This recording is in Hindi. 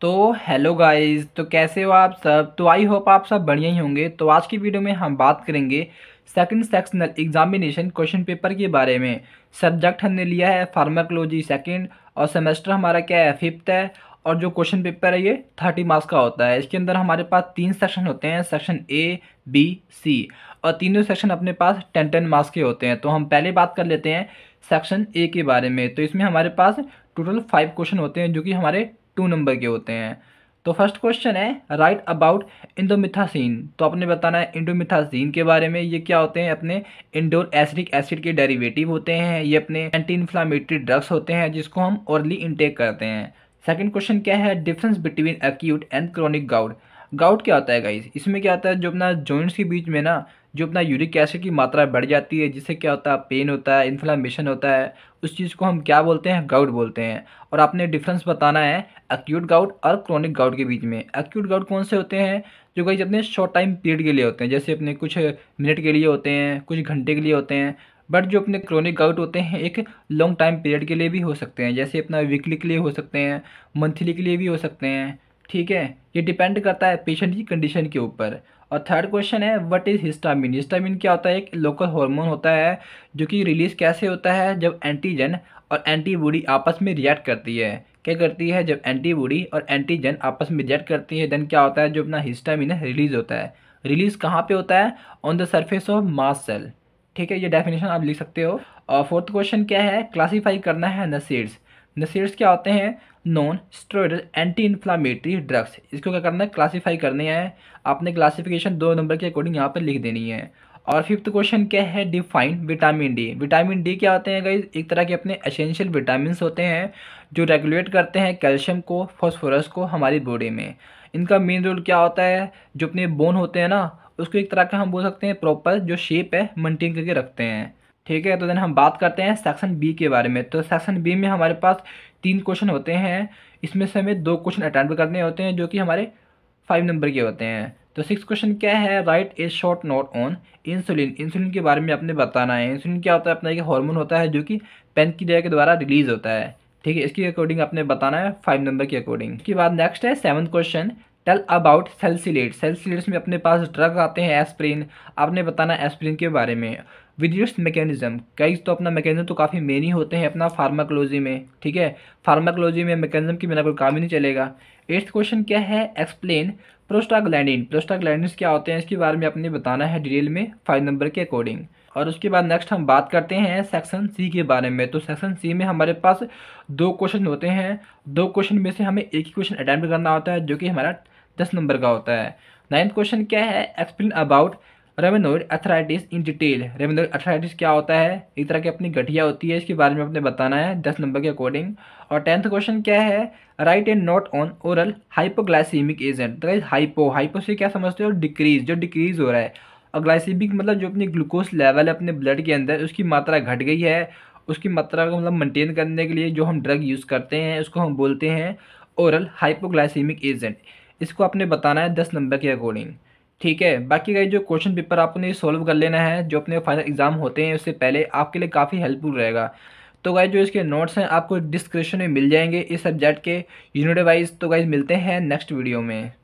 तो हेलो गाइस तो कैसे हो आप सब तो आई होप आप सब बढ़िया ही होंगे तो आज की वीडियो में हम बात करेंगे second sectional examination question paper के बारे में सब्जेक्ट हमने लिया है फार्माकोलॉजी सेकंड और सेमेस्टर हमारा क्या है फिफ्थ है और जो क्वेश्चन पेपर है ये थर्टी मार्क्स का होता है इसके अंदर हमारे पास तीन सेक्शन होते हैं सेक्शन ए बी सी और तीनों सेक्शन अपने पास टेन टेन मार्क्स के होते हैं तो हम पहले बात कर लेते हैं सेक्शन ए के बारे में तो इसमें हमारे पास टोटल फाइव क्वेश्चन होते हैं जो कि हमारे टू नंबर के होते हैं तो फर्स्ट क्वेश्चन है राइट अबाउट इंडोमिथासीन तो आपने बताना है इंडोमिथासीन के बारे में ये क्या होते हैं अपने इंडोर एसिडिक एसिड के डेरिवेटिव होते हैं ये अपने एंटी इन्फ्लामेटरी ड्रग्स होते हैं जिसको हम ओरली इनटेक करते हैं सेकंड क्वेश्चन क्या है difference between acute and chronic gout gout क्या होता है गाइस इसमें क्या होता है जो अपना जॉइंट्स के बीच में ना जो अपना यूरिक एसिड की मात्रा बढ़ जाती है जिससे क्या होता है पेन होता है इन्फ्लामेशन होता है उस चीज़ को हम क्या बोलते हैं गाउट बोलते हैं और आपने डिफरेंस बताना है एक्यूट गाउट और क्रॉनिक गाउट के बीच में एक्यूट गाउट कौन से होते हैं जो गाइज अपने शॉर्ट टाइम पीरियड के लिए होते हैं जैसे अपने कुछ मिनट के लिए होते हैं कुछ घंटे के लिए होते हैं बट जो अपने क्रोनिक गाउट होते हैं एक लॉन्ग टाइम पीरियड के लिए भी हो सकते हैं जैसे अपना वीकली के लिए हो सकते हैं मंथली के लिए भी हो सकते हैं ठीक है ये डिपेंड करता है पेशेंट की कंडीशन के ऊपर और थर्ड क्वेश्चन है व्हाट इज़ हिस्टामिन हिस्टामिन क्या होता है एक लोकल हार्मोन होता है जो कि रिलीज़ कैसे होता है जब एंटीजन और एंटीबॉडी आपस में रिएक्ट करती है क्या करती है जब एंटीबॉडी और एंटीजन आपस में रिएक्ट करती है देन क्या होता है जो अपना हिस्टामिन है रिलीज़ होता है रिलीज़ कहाँ पर होता है on the surface of mast cell ठीक है ये डेफिनेशन आप लिख सकते हो और फोर्थ क्वेश्चन क्या है क्लासीफाई करना है नसीड्स नसीड्स क्या होते हैं non steroidal anti inflammatory drugs इसको क्या करना है क्लासीफाई करने हैं आपने क्लासीफिकेशन दो नंबर के अकॉर्डिंग यहाँ पर लिख देनी है और फिफ्थ क्वेश्चन क्या है define vitamin D vitamin D क्या होते हैं गई एक तरह के अपने एसेंशियल विटामिन होते हैं जो रेगुलेट करते हैं कैल्शियम को फॉस्फोरस को हमारी बॉडी में इनका मेन रोल क्या होता है जो अपने बोन होते हैं ना उसको एक तरह का हम बोल सकते हैं प्रॉपर जो शेप है मेंटेन करके रखते हैं ठीक है तो देन हम बात करते हैं सेक्शन बी के बारे में तो सेक्शन बी में हमारे पास तीन क्वेश्चन होते हैं इसमें से हमें दो क्वेश्चन अटैम्प्ट करने होते हैं जो कि हमारे फाइव नंबर के होते हैं तो सिक्स क्वेश्चन क्या है write a short note on insulin insulin के बारे में आपने बताना है इंसुलिन क्या होता है अपना एक हार्मोन होता है जो कि पेन पेनक्रिया के द्वारा रिलीज होता है ठीक है इसके अकॉर्डिंग आपने बताना है फाइव नंबर के अकॉर्डिंग इसके बाद नेक्स्ट है seven question tell about salicylate salicylates में अपने पास ड्रग आते हैं एस्प्रिन आपने बताना एस्प्रिन के बारे में विद इट्स मैकेनिज्म कई तो अपना मैकेनिज्म तो काफ़ी मेन ही होते हैं अपना फार्माकोलॉजी में ठीक है फार्माकोलॉजी में मैकेनिज्म के बिना कोई काम ही नहीं चलेगा एट्थ क्वेश्चन क्या है एक्सप्लेन प्रोस्टाग्लैंडिन प्रोस्टाग्लैंडिन क्या होते हैं इसके बारे में अपने बताना है डिटेल में फाइव नंबर के अकॉर्डिंग और उसके बाद नेक्स्ट हम बात करते हैं सेक्शन सी के बारे में तो सेक्शन सी में हमारे पास दो क्वेश्चन होते हैं दो क्वेश्चन में से हमें एक ही क्वेश्चन अटैम्प्ट करना होता है जो कि हमारा दस नंबर का होता है नाइन्थ क्वेश्चन क्या है explain about rheumatoid arthritis in detail rheumatoid arthritis क्या होता है एक तरह की अपनी गठिया होती है इसके बारे में आपने बताना है दस नंबर के अकॉर्डिंग और टेंथ क्वेश्चन क्या है write and note on oral hypoglycemic agent तो हाइपो हाइपो से क्या समझते हो डिक्रीज जो डिक्रीज हो रहा है और ग्लाइसीमिक मतलब जो अपनी ग्लूकोज लेवल है अपने ब्लड के अंदर उसकी मात्रा घट गई है उसकी मात्रा को मतलब मेंटेन करने के लिए जो हम ड्रग यूज़ करते हैं उसको हम बोलते हैं ओरल हाइपोग्लाइसीमिक एजेंट इसको आपने बताना है दस नंबर के अकॉर्डिंग ठीक है बाकी गई जो क्वेश्चन पेपर आपने सॉल्व कर लेना है जो अपने फाइनल एग्ज़ाम होते हैं उससे पहले आपके लिए काफ़ी हेल्पफुल रहेगा तो गाइज जो इसके नोट्स हैं आपको डिस्क्रिप्शन में मिल जाएंगे इस सब्जेक्ट के यूनिट वाइज तो गाइज मिलते हैं नेक्स्ट वीडियो में